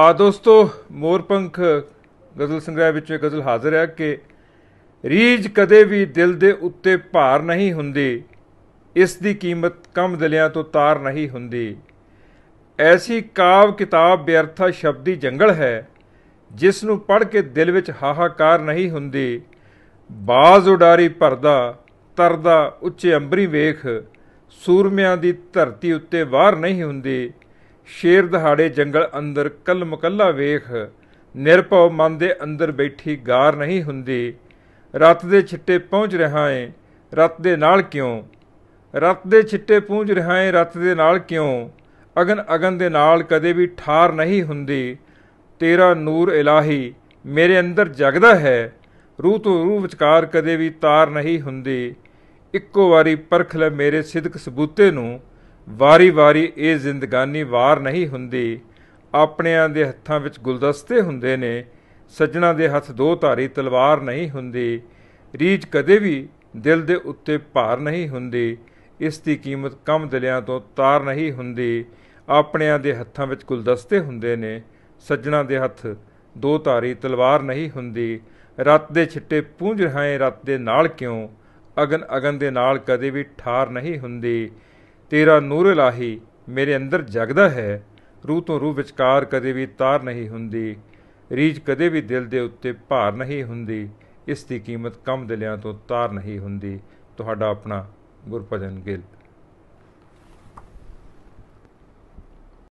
ਆ ਦੋਸਤੋ ਮੋਰਪੰਖ ਗਜ਼ਲ ਸੰਗ੍ਰਹਿ ਵਿੱਚ ਗਜ਼ਲ ਹਾਜ਼ਰ ਹੈ ਕਿ ਰੀਜ ਕਦੇ ਵੀ ਦਿਲ ਦੇ ਉੱਤੇ ਭਾਰ ਨਹੀਂ ਹੁੰਦੀ ਇਸ ਦੀ ਕੀਮਤ ਕਮ ਦਿਲਿਆਂ ਤੋਂ ਤਾਰ ਨਹੀਂ ਹੁੰਦੀ ਐਸੀ ਕਾਵ ਕਿਤਾਬ ਬੇਅਰਥਾ ਸ਼ਬਦੀ ਜੰਗਲ ਹੈ ਜਿਸ ਨੂੰ ਪੜ੍ਹ ਕੇ ਦਿਲ ਵਿੱਚ ਹਾਹਾਕਾਰ ਨਹੀਂ ਹੁੰਦੀ ਬਾਜ਼ ਉਡਾਰੀ ਭਰਦਾ ਤਰਦਾ ਉੱਚੇ ਅੰਬਰੀ ਵੇਖ ਸੂਰਮਿਆਂ ਦੀ ਧਰਤੀ ਉੱਤੇ ਵਾਰ ਨਹੀਂ ਹੁੰਦੀ ਸ਼ੇਰ ਦਿਹਾੜੇ ਜੰਗਲ ਅੰਦਰ ਕੱਲ ਮਕੱਲਾ ਵੇਖ ਨਿਰਭਉ ਮਨ ਦੇ ਅੰਦਰ ਬੈਠੀ ਗਾਰ ਨਹੀਂ ਹੁੰਦੀ ਰਤ ਦੇ ਛਿੱਟੇ ਪਹੁੰਚ ਰਹਾ ਏ ਰਤ ਦੇ ਨਾਲ ਕਿਉਂ ਰਤ ਦੇ ਛਿੱਟੇ ਪਹੁੰਚ ਰਹਾ ਏ ਰਤ ਦੇ ਨਾਲ ਕਿਉਂ ਅਗਨ ਅਗਨ ਦੇ ਨਾਲ ਕਦੇ ਵੀ ਠਾਰ ਨਹੀਂ ਹੁੰਦੀ ਤੇਰਾ ਨੂਰ ਇਲਾਹੀ ਮੇਰੇ ਅੰਦਰ ਜਗਦਾ ਹੈ ਰੂਹ ਤੋਂ ਰੂਹ ਵਿਚਕਾਰ ਕਦੇ ਵੀ ਤਾਰ ਨਹੀਂ ਹੁੰਦੀ ਇੱਕੋ ਵਾਰੀ ਪਰਖ ਲੈ ਮੇਰੇ ਸਿਦਕ ਸਬੂਤੇ ਨੂੰ ਵਾਰੀ-ਵਾਰੀ ਇਹ ਜ਼ਿੰਦਗਾਨੀ ਵਾਰ ਨਹੀਂ ਹੁੰਦੀ ਆਪਣਿਆਂ ਦੇ ਹੱਥਾਂ ਵਿੱਚ ਗੁਲਦਸਤੇ ਹੁੰਦੇ ਨੇ ਸੱਜਣਾ ਦੇ ਹੱਥ ਦੋ ਧਾਰੀ ਤਲਵਾਰ ਨਹੀਂ ਹੁੰਦੀ ਰੀਜ ਕਦੇ ਵੀ ਦਿਲ ਦੇ ਉੱਤੇ ਭਾਰ ਨਹੀਂ ਹੁੰਦੀ ਇਸ ਦੀ ਕੀਮਤ ਕਮ ਦਿਲਿਆਂ ਤੋਂ ਤਾਰ ਨਹੀਂ ਹੁੰਦੀ ਆਪਣਿਆਂ ਦੇ ਹੱਥਾਂ ਵਿੱਚ ਗੁਲਦਸਤੇ ਹੁੰਦੇ ਨੇ ਸੱਜਣਾ ਦੇ ਹੱਥ ਦੋ ਧਾਰੀ ਤਲਵਾਰ ਨਹੀਂ ਹੁੰਦੀ ਰਤ ਦੇ ਛਿੱਟੇ ਪੂੰਝ ਰਹੇ ਰਤ ਦੇ ਨਾਲ ਕਿਉਂ ਅਗਨ ਅਗਨ ਦੇ ਨਾਲ ਕਦੇ ਵੀ ਠਾਰ ਨਹੀਂ ਹੁੰਦੀ ਤੇਰਾ ਨੂਰ ਇਲਾਹੀ ਮੇਰੇ ਅੰਦਰ ਜਗਦਾ ਹੈ ਰੂਹ ਤੋਂ ਰੂਹ ਵਿਚਕਾਰ ਕਦੇ ਵੀ ਤਾਰ ਨਹੀਂ ਹੁੰਦੀ ਰੀਜ ਕਦੇ ਵੀ ਦਿਲ ਦੇ ਉੱਤੇ ਭਾਰ ਨਹੀਂ ਹੁੰਦੀ ਇਸ ਦੀ ਕੀਮਤ ਕਮ ਦਿਲਿਆਂ ਤੋਂ ਤਾਰ ਨਹੀਂ ਹੁੰਦੀ ਤੁਹਾਡਾ ਆਪਣਾ ਗੁਰਪ੍ਰਜਨ ਗਿੱਲ